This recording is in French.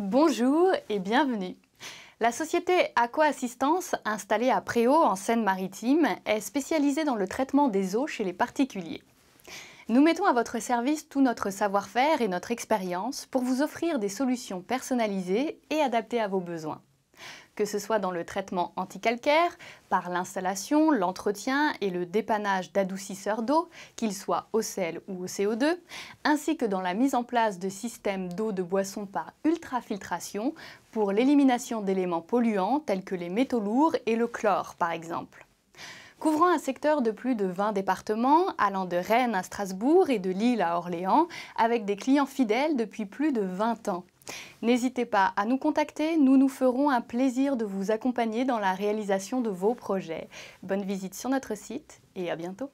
Bonjour et bienvenue. La société Aqua Assistance, installée à Préau en Seine-Maritime, est spécialisée dans le traitement des eaux chez les particuliers. Nous mettons à votre service tout notre savoir-faire et notre expérience pour vous offrir des solutions personnalisées et adaptées à vos besoins que ce soit dans le traitement anticalcaire, par l'installation, l'entretien et le dépannage d'adoucisseurs d'eau, qu'ils soient au sel ou au CO2, ainsi que dans la mise en place de systèmes d'eau de boisson par ultrafiltration pour l'élimination d'éléments polluants tels que les métaux lourds et le chlore par exemple. Couvrant un secteur de plus de 20 départements, allant de Rennes à Strasbourg et de Lille à Orléans, avec des clients fidèles depuis plus de 20 ans. N'hésitez pas à nous contacter, nous nous ferons un plaisir de vous accompagner dans la réalisation de vos projets. Bonne visite sur notre site et à bientôt.